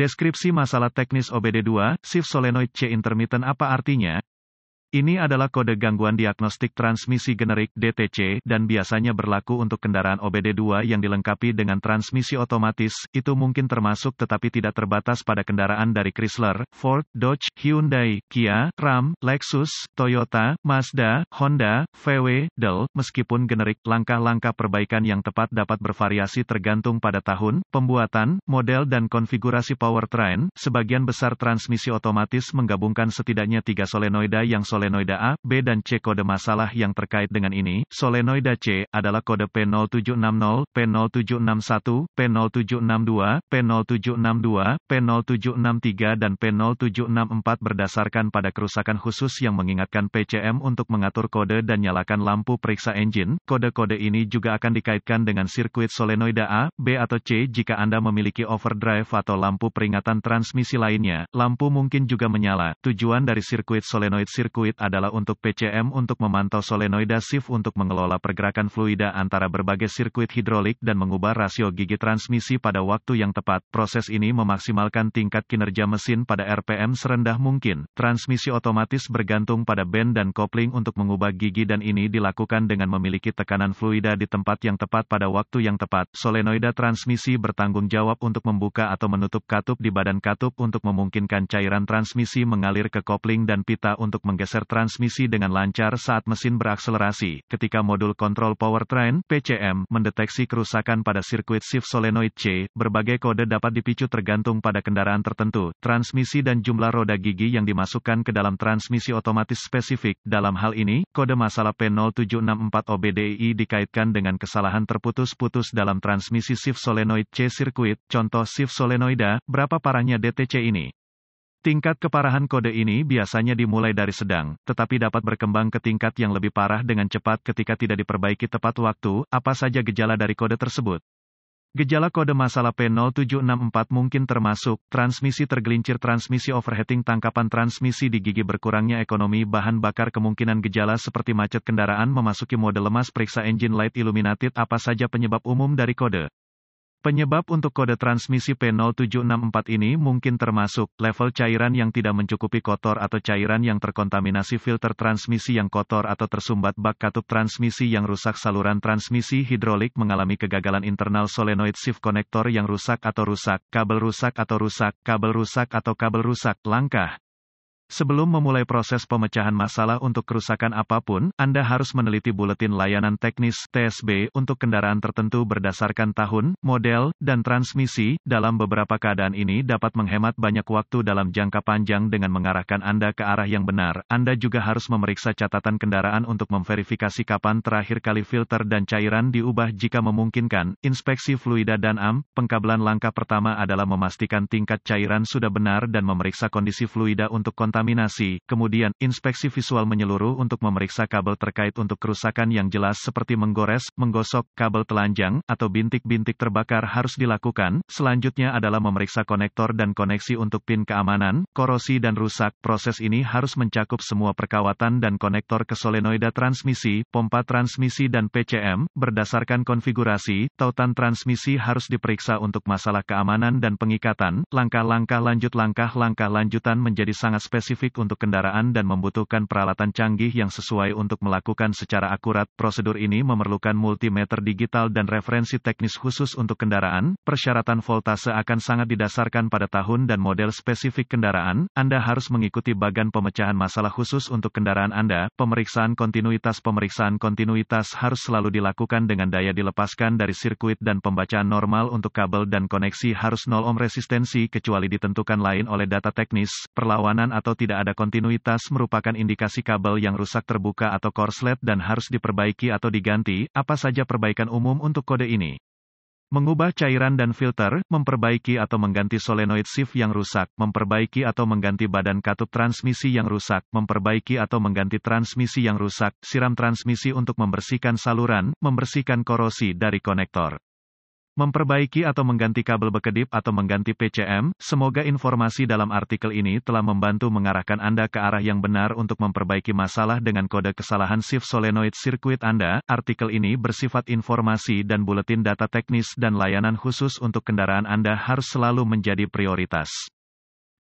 Deskripsi masalah teknis OBD2, shift solenoid C intermittent apa artinya? Ini adalah kode gangguan diagnostik transmisi generik DTC dan biasanya berlaku untuk kendaraan OBD2 yang dilengkapi dengan transmisi otomatis, itu mungkin termasuk tetapi tidak terbatas pada kendaraan dari Chrysler, Ford, Dodge, Hyundai, Kia, Ram, Lexus, Toyota, Mazda, Honda, VW, Dell, meskipun generik, langkah-langkah perbaikan yang tepat dapat bervariasi tergantung pada tahun, pembuatan, model dan konfigurasi powertrain, sebagian besar transmisi otomatis menggabungkan setidaknya tiga solenoida yang solenoid solenoida A, B dan C kode masalah yang terkait dengan ini. Solenoida C adalah kode P0760, P0761, P0762, P0762, P0763 dan P0764 berdasarkan pada kerusakan khusus yang mengingatkan PCM untuk mengatur kode dan nyalakan lampu periksa engine. Kode-kode ini juga akan dikaitkan dengan sirkuit solenoida A, B atau C jika Anda memiliki overdrive atau lampu peringatan transmisi lainnya. Lampu mungkin juga menyala. Tujuan dari sirkuit solenoid sirkuit fluid adalah untuk PCM untuk memantau solenoida shift untuk mengelola pergerakan fluida antara berbagai sirkuit hidrolik dan mengubah rasio gigi transmisi pada waktu yang tepat. Proses ini memaksimalkan tingkat kinerja mesin pada RPM serendah mungkin. Transmisi otomatis bergantung pada band dan kopling untuk mengubah gigi dan ini dilakukan dengan memiliki tekanan fluida di tempat yang tepat pada waktu yang tepat. Solenoida transmisi bertanggung jawab untuk membuka atau menutup katup di badan katup untuk memungkinkan cairan transmisi mengalir ke kopling dan pita untuk menggeser menggeser transmisi dengan lancar saat mesin berakselerasi. Ketika modul kontrol powertrain (PCM) mendeteksi kerusakan pada sirkuit shift solenoid C, berbagai kode dapat dipicu tergantung pada kendaraan tertentu, transmisi dan jumlah roda gigi yang dimasukkan ke dalam transmisi otomatis spesifik. Dalam hal ini, kode masalah P0764 OBDI dikaitkan dengan kesalahan terputus-putus dalam transmisi shift solenoid C sirkuit, contoh shift solenoida, berapa parahnya DTC ini. Tingkat keparahan kode ini biasanya dimulai dari sedang, tetapi dapat berkembang ke tingkat yang lebih parah dengan cepat ketika tidak diperbaiki tepat waktu. Apa saja gejala dari kode tersebut? Gejala kode masalah P0764 mungkin termasuk transmisi tergelincir, transmisi overheating, tangkapan transmisi di gigi, berkurangnya ekonomi bahan bakar, kemungkinan gejala seperti macet kendaraan memasuki mode lemas, periksa engine light illuminated. Apa saja penyebab umum dari kode? Penyebab untuk kode transmisi P0764 ini mungkin termasuk level cairan yang tidak mencukupi kotor atau cairan yang terkontaminasi filter transmisi yang kotor atau tersumbat bak katup transmisi yang rusak saluran transmisi hidrolik mengalami kegagalan internal solenoid shift connector yang rusak atau rusak, kabel rusak atau rusak, kabel rusak atau kabel rusak, langkah, Sebelum memulai proses pemecahan masalah untuk kerusakan apapun, Anda harus meneliti buletin layanan teknis TSB untuk kendaraan tertentu berdasarkan tahun, model, dan transmisi. Dalam beberapa keadaan ini dapat menghemat banyak waktu dalam jangka panjang dengan mengarahkan Anda ke arah yang benar. Anda juga harus memeriksa catatan kendaraan untuk memverifikasi kapan terakhir kali filter dan cairan diubah jika memungkinkan. Inspeksi fluida dan AM, pengkabelan langkah pertama adalah memastikan tingkat cairan sudah benar dan memeriksa kondisi fluida untuk kontrol kontaminasi, kemudian, inspeksi visual menyeluruh untuk memeriksa kabel terkait untuk kerusakan yang jelas seperti menggores, menggosok, kabel telanjang, atau bintik-bintik terbakar harus dilakukan, selanjutnya adalah memeriksa konektor dan koneksi untuk pin keamanan, korosi dan rusak, proses ini harus mencakup semua perkawatan dan konektor ke solenoida transmisi, pompa transmisi dan PCM, berdasarkan konfigurasi, tautan transmisi harus diperiksa untuk masalah keamanan dan pengikatan, langkah-langkah lanjut langkah-langkah lanjutan menjadi sangat spesifik spesifik untuk kendaraan dan membutuhkan peralatan canggih yang sesuai untuk melakukan secara akurat. Prosedur ini memerlukan multimeter digital dan referensi teknis khusus untuk kendaraan. Persyaratan voltase akan sangat didasarkan pada tahun dan model spesifik kendaraan. Anda harus mengikuti bagan pemecahan masalah khusus untuk kendaraan Anda. Pemeriksaan kontinuitas Pemeriksaan kontinuitas harus selalu dilakukan dengan daya dilepaskan dari sirkuit dan pembacaan normal untuk kabel dan koneksi harus 0 ohm resistensi kecuali ditentukan lain oleh data teknis. Perlawanan atau atau tidak ada kontinuitas merupakan indikasi kabel yang rusak terbuka atau korslet dan harus diperbaiki atau diganti, apa saja perbaikan umum untuk kode ini. Mengubah cairan dan filter, memperbaiki atau mengganti solenoid shift yang rusak, memperbaiki atau mengganti badan katup transmisi yang rusak, memperbaiki atau mengganti transmisi yang rusak, siram transmisi untuk membersihkan saluran, membersihkan korosi dari konektor. Memperbaiki atau mengganti kabel bekedip atau mengganti PCM, semoga informasi dalam artikel ini telah membantu mengarahkan Anda ke arah yang benar untuk memperbaiki masalah dengan kode kesalahan shift solenoid sirkuit Anda. Artikel ini bersifat informasi dan buletin data teknis dan layanan khusus untuk kendaraan Anda harus selalu menjadi prioritas.